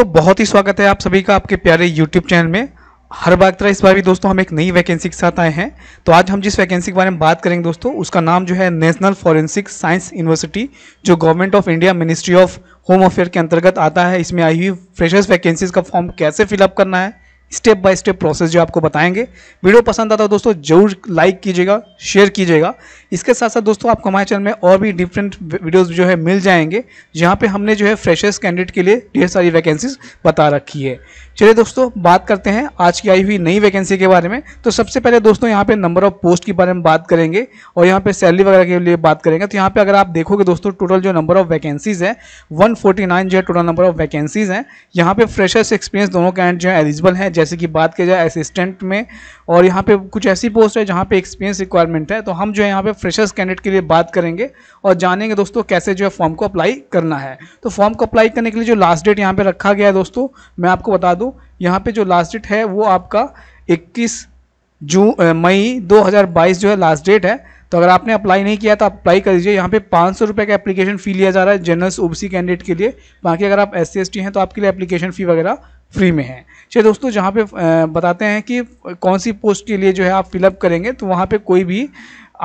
दोस्तों बहुत ही स्वागत है आप सभी का आपके प्यारे YouTube चैनल में हर बार तरह इस बार भी दोस्तों हम एक नई वैकेंसी के साथ आए हैं तो आज हम जिस वैकेंसी के बारे में बात करेंगे दोस्तों उसका नाम जो है नेशनल फॉरेंसिक साइंस यूनिवर्सिटी जो government of India ministry of home affair के अंतर्गत आता है इसमें आई हुई फ्रेशर्स वैकेंसीज का फॉर्म कैसे फिलअप करना है स्टेप बाय स्टेप प्रोसेस जो आपको बताएंगे वीडियो पसंद आता हो दोस्तों जरूर लाइक कीजिएगा शेयर कीजिएगा इसके साथ साथ दोस्तों आपको हमारे चैनल में और भी डिफरेंट वीडियोस जो है मिल जाएंगे जहाँ पे हमने जो है फ्रेशर्स कैंडिडेट के लिए ढेर सारी वैकेंसीज बता रखी है चलिए दोस्तों बात करते हैं आज की आई हुई नई वैकेंसी के बारे में तो सबसे पहले दोस्तों यहाँ पे नंबर ऑफ पोस्ट के बारे में बात करेंगे और यहाँ पे सैलरी वगैरह के लिए बात करेंगे तो यहाँ पे अगर आप देखोगे दोस्तों टोटल जो नंबर ऑफ वैकेंसीज है 149 जो है टोटल नंबर ऑफ वैकेंसीज हैं यहाँ पे फ्रेशर्स एक्सपीरियंस दोनों कैंड जो है एलिजिबल हैं जैसे कि बात की जाए असिस्टेंट में और यहाँ पे कुछ ऐसी पोस्ट है जहाँ पे एक्सपीरियंस रिक्वायरमेंट है तो हम जो है यहाँ पे फ्रेशर्स कैंडिडेट के लिए बात करेंगे और जानेंगे दोस्तों कैसे जो है फॉर्म को अप्लाई करना है तो फॉर्म को अप्लाई करने के लिए जो लास्ट डेट यहाँ पे रखा गया है दोस्तों मैं आपको बता दूँ यहाँ पे जो लास्ट डेट है वो आपका 21 जून मई 2022 जो है लास्ट डेट है तो अगर आपने अप्लाई नहीं किया तो अप्लाई कर दीजिए यहाँ पे पाँच सौ रुपये का एप्लीकेशन फ़ी लिया जा रहा है जनरल्स ओ कैंडिडेट के लिए बाकी अगर आप एस सी हैं तो आपके लिए एप्लीकेशन फ़ी वगैरह फ्री में है चलिए दोस्तों जहाँ पे बताते हैं कि कौन सी पोस्ट के लिए जो है आप फिलअप करेंगे तो वहाँ पे कोई भी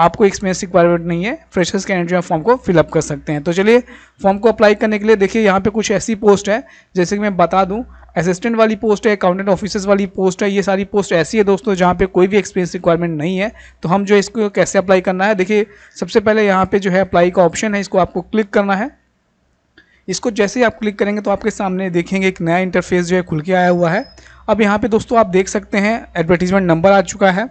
आपको एक्सपीरियंस रिक्वायरमेंट नहीं है फ्रेशर्स कैंडिडेट जो है फॉर्म को फिलअप कर सकते हैं तो चलिए फॉर्म को अप्लाई करने के लिए देखिए यहाँ पे कुछ ऐसी पोस्ट है जैसे कि मैं बता दूँ असिस्टेंट वाली पोस्ट है अकाउंटेंट ऑफिसर्स वाली पोस्ट है ये सारी पोस्ट ऐसी है दोस्तों जहाँ पे कोई भी एक्सपीरियंस रिक्वायरमेंट नहीं है तो हम जो इसको कैसे अप्लाई करना है देखिए सबसे पहले यहाँ पे जो है अप्लाई का ऑप्शन है इसको आपको क्लिक करना है इसको जैसे ही आप क्लिक करेंगे तो आपके सामने देखेंगे एक नया इंटरफेस जो है खुल के आया हुआ है अब यहाँ पे दोस्तों आप देख सकते हैं एडवर्टीजमेंट नंबर आ चुका है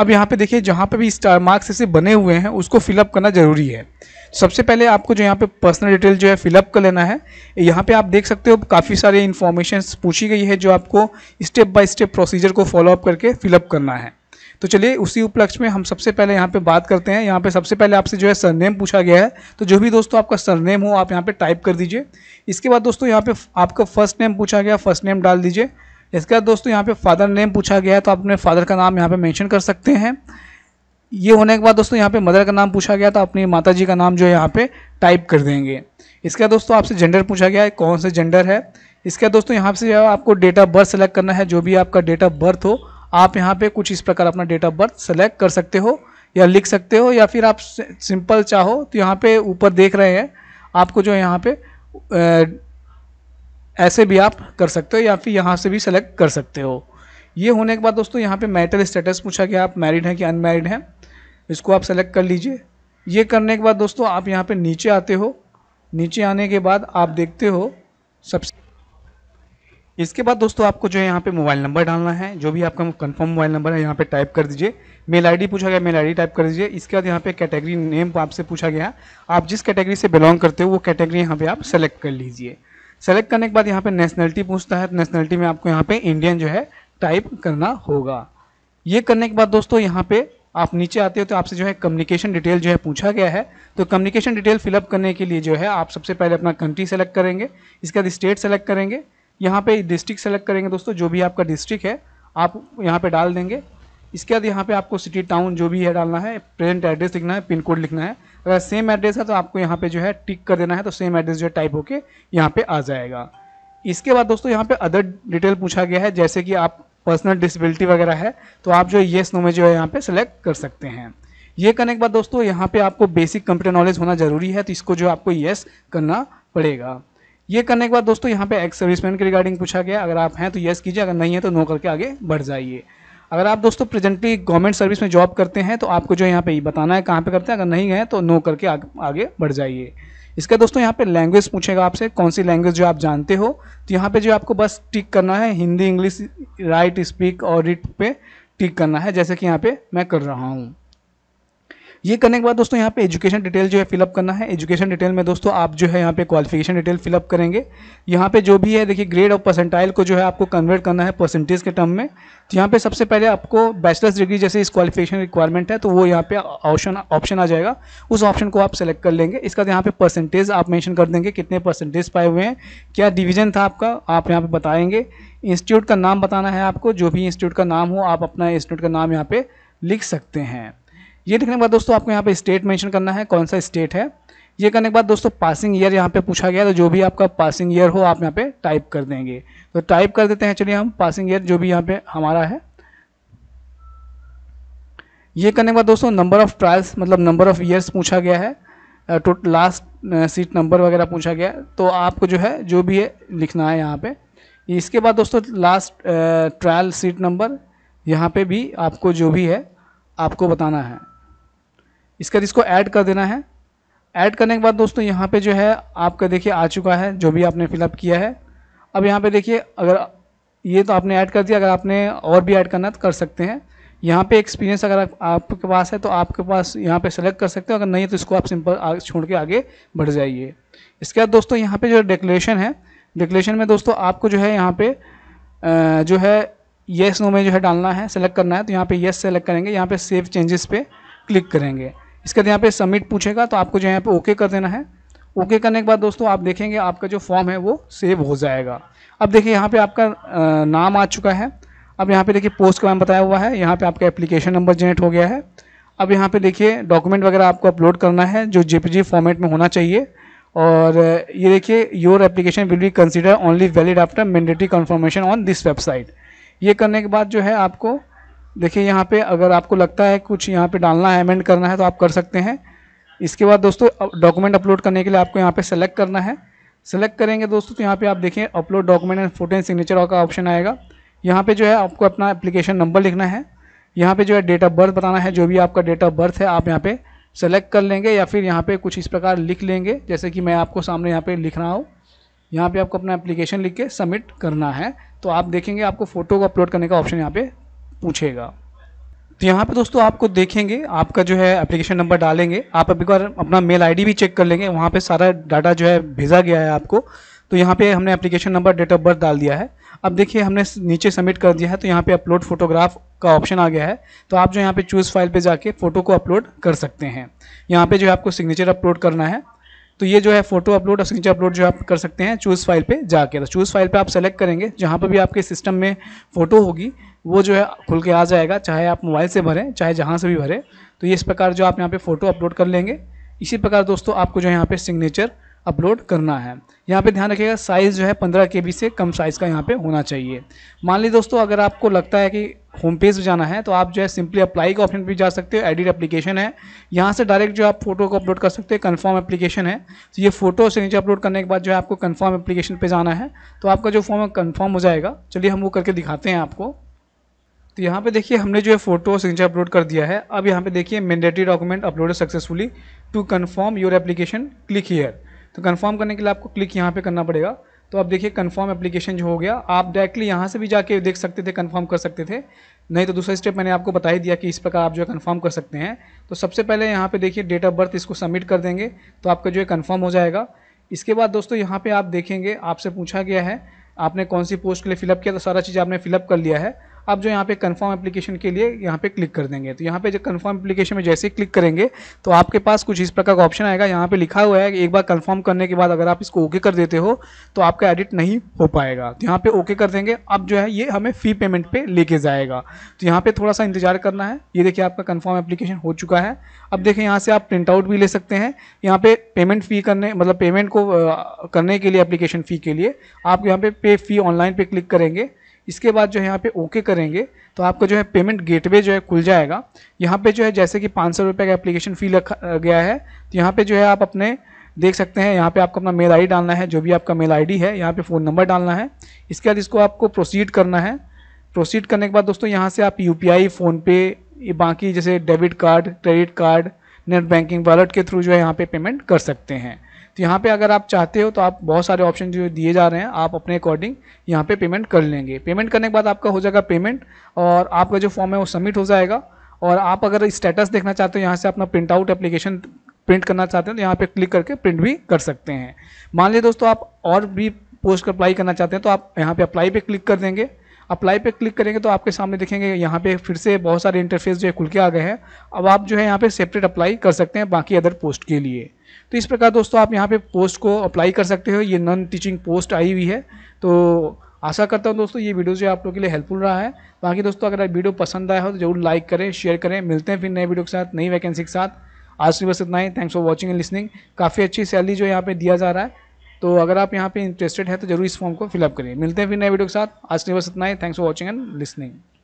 अब यहाँ पे देखिए जहाँ पे भी स्टार मार्क्स ऐसे बने हुए हैं उसको फिलअप करना ज़रूरी है सबसे पहले आपको जो यहाँ पे पर्सनल डिटेल जो है फिलअप कर लेना है यहाँ पे आप देख सकते हो काफ़ी सारे इन्फॉर्मेशन पूछी गई है जो आपको स्टेप बाय स्टेप प्रोसीजर को फॉलोअप करके फिलअप करना है तो चलिए उसी उपलक्ष्य में हम सबसे पहले यहाँ पे बात करते हैं यहाँ पे सबसे पहले आपसे जो है सरनेम पूछा गया है तो जो भी दोस्तों आपका सरनेम हो आप यहाँ पे टाइप कर दीजिए इसके बाद दोस्तों यहाँ पे आपका फर्स्ट नेम पूछा गया फर्स्ट नेम डाल दीजिए इसके बाद दोस्तों यहाँ पे फादर नेम पूछा गया है तो आप अपने फादर का नाम यहाँ पर मैंशन कर सकते हैं ये होने के बाद दोस्तों यहाँ पे मदर का नाम पूछा गया तो अपनी माता जी का नाम जो है यहाँ पे टाइप कर देंगे इसके बाद दोस्तों आपसे जेंडर पूछा गया है कौन सा जेंडर है इसके बाद दोस्तों यहाँ से आपको डेट ऑफ बर्थ सेलेक्ट करना है जो भी आपका डेट ऑफ बर्थ हो आप यहाँ पे कुछ इस प्रकार अपना डेट ऑफ बर्थ सेलेक्ट कर सकते हो या लिख सकते हो या फिर आप सिंपल चाहो तो यहाँ पर ऊपर देख रहे हैं आपको जो है यहाँ पे ऐसे भी आप कर सकते हो या फिर यहाँ से भी सेलेक्ट कर सकते हो ये होने के बाद दोस्तों यहाँ पे मैरिटल स्टेटस पूछा गया आप मैरिड हैं कि अनमैरिड हैं इसको आप सेलेक्ट कर लीजिए ये करने के बाद दोस्तों आप यहाँ पे नीचे आते हो नीचे आने के बाद आप देखते हो सबसे इसके बाद दोस्तों आपको जो है यहाँ पे मोबाइल नंबर डालना है जो भी आपका कंफर्म मोबाइल नंबर है यहाँ पे टाइप कर दीजिए मेल आईडी पूछा गया मेल आईडी टाइप कर दीजिए इसके बाद यहाँ पे कैटेगरी नेम आपसे पूछा गया आप जिस कैटेगरी से बिलोंग करते हो वो कैटेगरी यहाँ पे आप सेलेक्ट कर लीजिए सेलेक्ट करने के बाद यहाँ पे नेशनलिटी पूछता है तो नेशनलिटी में आपको यहाँ पे इंडियन जो है टाइप करना होगा ये करने के बाद दोस्तों यहाँ पे आप नीचे आते हो तो आपसे जो है कम्युनिकेशन डिटेल जो है पूछा गया है तो कम्युनिकेशन डिटेल फिलअप करने के लिए जो है आप सबसे पहले अपना कंट्री सेलेक्ट करेंगे इसके बाद स्टेट सेलेक्ट करेंगे यहाँ पे डिस्ट्रिक्ट सेलेक्ट करेंगे दोस्तों जो भी आपका डिस्ट्रिक्ट है आप यहाँ पे डाल देंगे इसके बाद यहाँ पे आपको सिटी टाउन जो भी है डालना है प्रेजेंट एड्रेस लिखना है पिन कोड लिखना है अगर सेम एड्रेस है तो आपको यहाँ पे जो है टिक कर देना है तो सेम एड्रेस जो है टाइप होके यहाँ पे आ जाएगा इसके बाद दोस्तों यहाँ पे अदर डिटेल पूछा गया है जैसे कि आप पर्सनल डिसेबिलिटी वगैरह है तो आप जो येस नो में जो है यहाँ पे सिलेक्ट कर सकते हैं ये करने के बाद दोस्तों यहाँ पे आपको बेसिक कंप्यूटर नॉलेज होना जरूरी है तो इसको जो आपको येस करना पड़ेगा ये करने के बाद दोस्तों यहाँ पे एक्स सर्विसमैन के रिगार्डिंग पूछा गया अगर आप हैं तो येस कीजिए अगर नहीं है तो नो करके आगे बढ़ जाइए अगर आप दोस्तों प्रेजेंटली गवर्नमेंट सर्विस में जॉब करते हैं तो आपको जो यहाँ पे बताना है कहाँ पे करते हैं अगर नहीं है तो नो करके आगे बढ़ जाइए इसका दोस्तों यहाँ पे लैंग्वेज पूछेगा आपसे कौन सी लैंग्वेज जो आप जानते हो तो यहाँ पे जो आपको बस टिक करना है हिंदी इंग्लिश राइट स्पीक और रिट पे टिक करना है जैसे कि यहाँ पे मैं कर रहा हूँ ये करने के बाद दोस्तों यहाँ पे एजुकेशन डिटेल जो है फिलअप करना है एजुकेशन डिटेल में दोस्तों आप जो है यहाँ पे क्वालिफिकेशन डिटेल फिलअप करेंगे यहाँ पे जो भी है देखिए ग्रेड और परसेंटाइल को जो है आपको कन्वर्ट करना है परसेंटेज के टर्म में तो यहाँ पे सबसे पहले आपको बैचलर्स डिग्री जैसे इस क्वालिफिकेशन रिक्वायरमेंट है तो वो यहाँ पे ऑप्शन ऑप्शन आ जाएगा उस ऑप्शन को आप सेलेक्ट कर लेंगे इसका तो यहाँ पे परसेंटेज आप मैंशन कर देंगे कितने परसेंटेज पाए हुए हैं क्या डिवीजन था आपका आप यहाँ पे बताएंगे इंस्टीट्यूट का नाम बताना है आपको जो भी इंस्टीट्यूट का नाम हो आप अपना इंस्टीट्यूट का नाम यहाँ पर लिख सकते हैं ये लिखने के बाद दोस्तों आपको यहाँ पे स्टेट मेंशन करना है कौन सा स्टेट है ये करने के बाद दोस्तों पासिंग ईयर यहाँ पे पूछा गया तो जो भी आपका पासिंग ईयर हो आप यहाँ पे टाइप कर देंगे तो टाइप कर देते हैं चलिए हम पासिंग ईयर जो भी यहाँ पे हमारा है ये करने के बाद दोस्तों नंबर ऑफ ट्रायल्स मतलब नंबर ऑफ ईयर्स पूछा गया है टोट लास्ट सीट नंबर वगैरह पूछा गया तो आपको जो है जो भी है लिखना है यहाँ पे इसके बाद दोस्तों लास्ट ट्रायल सीट नंबर यहाँ पे भी आपको जो भी है आपको बताना है इसका तो इसको ऐड कर देना है ऐड करने के बाद दोस्तों यहाँ पे जो है आपका देखिए आ चुका है जो भी आपने फिलअप किया है अब यहाँ पे देखिए अगर ये तो आपने ऐड कर दिया अगर आपने और भी ऐड करना तो कर सकते हैं यहाँ पे एक्सपीरियंस अगर आप, आपके पास है तो आपके पास यहाँ पे सेलेक्ट कर सकते हो अगर नहीं तो इसको आप सिंपल छोड़ के आगे बढ़ जाइए इसके बाद दोस्तों यहाँ पे जो डेकोलेशन है डेकोलेशन में दोस्तों आपको जो है यहाँ पे जो है येस नो में जो है डालना है सेलेक्ट करना है तो यहाँ पे येस सेलेक्ट करेंगे यहाँ पे सेव चेंजेस पे क्लिक करेंगे इसके बाद यहाँ पे सबमिट पूछेगा तो आपको जो यहाँ पे ओके कर देना है ओके करने के बाद दोस्तों आप देखेंगे आपका जो फॉर्म है वो सेव हो जाएगा अब देखिए यहाँ पे आपका नाम आ चुका है अब यहाँ पे देखिए पोस्ट का नाम बताया हुआ है यहाँ पे आपका एप्लीकेशन नंबर जनरेट हो गया है अब यहाँ पे देखिए डॉक्यूमेंट वगैरह आपको अपलोड करना है जो जेपीजी फॉर्मेट में होना चाहिए और ये देखिए your application will be consider only valid after mandatory confirmation on this website ये करने के बाद जो है आपको देखिए यहाँ पे अगर आपको लगता है कुछ यहाँ पे डालना है अमेंड करना है तो आप कर सकते हैं इसके बाद दोस्तों डॉक्यूमेंट अपलोड करने के लिए आपको यहाँ पे सेलेक्ट करना है सेलेक्ट करेंगे दोस्तों तो यहाँ पे आप देखें upload document and photo and signature का ऑप्शन आएगा यहाँ पे जो है आपको अपना एप्लीकेशन नंबर लिखना है यहाँ पे जो है डेट ऑफ बर्थ बताना है जो भी आपका डेट ऑफ बर्थ है आप यहाँ पे सेलेक्ट कर लेंगे या फिर यहाँ पे कुछ इस प्रकार लिख लेंगे जैसे कि मैं आपको सामने यहाँ पे लिख रहा हूँ यहाँ पे आपको अपना एप्लीकेशन लिख के सबमिट करना है तो आप देखेंगे आपको फ़ोटो को अपलोड करने का ऑप्शन यहाँ पे पूछेगा तो यहाँ पे दोस्तों आपको देखेंगे आपका जो है एप्लीकेशन नंबर डालेंगे आप एक बार अपना मेल आईडी भी चेक कर लेंगे वहाँ पे सारा डाटा जो है भेजा गया है आपको तो यहाँ पे हमने application number date of birth डाल दिया है अब देखिए हमने नीचे सबमिट कर दिया है तो यहाँ पे अपलोड फोटोग्राफ का ऑप्शन आ गया है तो आप जो यहाँ पे चूज़ फाइल पे जाके फ़ोटो को अपलोड कर सकते हैं यहाँ पे जो है आपको सिग्नेचर अपलोड करना है तो ये जो है फोटो अपलोड और सिग्नेचर अपलोड जो आप कर सकते हैं चूज़ फाइल पे जाके तो चूज़ फाइल पे आप सेलेक्ट करेंगे जहाँ पर भी आपके सिस्टम में फ़ोटो होगी वो जो है खुल के आ जाएगा चाहे आप मोबाइल से भरें चाहे जहाँ से भी भरें तो ये इस प्रकार जो आप यहाँ पे फ़ोटो अपलोड कर लेंगे इसी प्रकार दोस्तों आपको जो है यहाँ पे सिग्नेचर अपलोड करना है यहाँ पे ध्यान रखिएगा साइज़ जो है पंद्रह के से कम साइज़ का यहाँ पे होना चाहिए मान ली दोस्तों अगर आपको लगता है कि होम पेज पर जाना है तो आप जो है सिंपली अप्लाई का ऑप्शन भी जा सकते हो एडिट एप्लीकेशन है यहाँ से डायरेक्ट जो आप फोटो को अपलोड कर सकते हो कन्फर्म एप्लीकेशन है तो ये फोटो से नीचे अपलोड करने के बाद जो है आपको कन्फर्म एप्लीकेशन पर जाना है तो आपका जो फॉर्म कन्फर्म हो जाएगा चलिए हम वो करके दिखाते हैं आपको तो यहाँ पे देखिए हमने जो है फोटो सिग्नेचर अपलोड कर दिया है अब यहाँ पे देखिए mandatory document upload successfully to confirm your application click here तो कन्फर्म करने के लिए आपको क्लिक यहाँ पे करना पड़ेगा तो आप देखिए कन्फर्म एप्लीकेशन जो हो गया आप डायरेक्टली यहाँ से भी जाके देख सकते थे कन्फर्म कर सकते थे नहीं तो दूसरा स्टेप मैंने आपको बता ही दिया कि इस प्रकार आप जो है कन्फर्म कर सकते हैं तो सबसे पहले यहाँ पे देखिए डेट ऑफ बर्थ इसको सबमिट कर देंगे तो आपका जो है कन्फर्म हो जाएगा इसके बाद दोस्तों यहाँ पर आप देखेंगे आपसे पूछा गया है आपने कौन सी पोस्ट के लिए फिलअप किया तो सारा चीज़ आपने फिलअप कर लिया है आप जो यहाँ पे कन्फर्म एप्लीकेशन के लिए यहाँ पे क्लिक कर देंगे तो यहाँ पे जब कन्फर्म एप्लीकेशन में जैसे ही क्लिक करेंगे तो आपके पास कुछ इस प्रकार का ऑप्शन आएगा यहाँ पे लिखा हुआ है कि एक बार कन्फर्म करने के बाद अगर आप इसको ओके कर देते हो तो आपका एडिट नहीं हो पाएगा तो यहाँ पे ओके कर देंगे अब जो है ये हमें फ़ी पेमेंट पे लेके जाएगा तो यहाँ पे थोड़ा सा इंतजार करना है ये देखिए आपका कन्फर्म एप्लीकेशन हो चुका है अब देखें यहाँ से आप प्रिंट आउट भी ले सकते हैं यहाँ पे पेमेंट फ़ी करने मतलब पेमेंट को करने के लिए एप्लीकेशन फ़ी के लिए आप यहाँ पे पे फ़ी ऑनलाइन पे क्लिक करेंगे इसके बाद जो है यहाँ पे ओके करेंगे तो आपका जो है पेमेंट गेटवे जो है खुल जाएगा यहाँ पे जो है जैसे कि पाँच सौ रुपये का एप्लीकेशन फ़ी रखा गया है तो यहाँ पे जो है आप अपने देख सकते हैं यहाँ पे आपको अपना मेल आईडी डालना है जो भी आपका मेल आईडी है यहाँ पे फ़ोन नंबर डालना है इसके बाद इसको आपको प्रोसीड करना है प्रोसीड करने के बाद दोस्तों यहाँ से आप यू पी फ़ोनपे बाकी जैसे debit card credit card net banking wallet के थ्रू जो है यहाँ पे पेमेंट कर सकते हैं तो यहाँ पे अगर आप चाहते हो तो आप बहुत सारे ऑप्शन जो दिए जा रहे हैं आप अपने अकॉर्डिंग यहाँ पे पेमेंट कर लेंगे पेमेंट करने के बाद आपका हो जाएगा पेमेंट और आपका जो फॉर्म है वो सबमिट हो जाएगा और आप अगर स्टेटस देखना चाहते हो यहाँ से अपना प्रिंट आउट एप्लीकेशन प्रिंट करना चाहते हैं तो यहाँ पर क्लिक करके प्रिंट भी कर सकते हैं मान लीजिए दोस्तों आप और भी पोस्ट अप्लाई करना चाहते हैं तो आप यहाँ पर अप्लाई पर क्लिक कर देंगे अप्लाई पे क्लिक करेंगे तो आपके सामने देखेंगे यहाँ पे फिर से बहुत सारे इंटरफेस जो है खुल के आ गए हैं अब आप जो है यहाँ पे सेपरेट अप्लाई कर सकते हैं बाकी अदर पोस्ट के लिए तो इस प्रकार दोस्तों आप यहाँ पे पोस्ट को अप्लाई कर सकते हो ये नॉन टीचिंग पोस्ट आई हुई है तो आशा करता हूँ दोस्तों ये वीडियो जो आप लोगों के लिए हेल्पफुल रहा है बाकी दोस्तों अगर वीडियो पसंद आया हो तो जरूर लाइक करें शेयर करें मिलते हैं फिर नए वीडियो के साथ नई वैकेंसी के साथ आज सुबह बस इतना ही thanks for watching and listening काफ़ी अच्छी सैलरी जो यहाँ पे दिया जा रहा है तो अगर आप यहाँ पे इंटरेस्टेड है तो जरूर इस फॉर्म को फिलअप करिए मिलते हैं फिर नए वीडियो के साथ आज के बस इतना ही thanks for watching and listening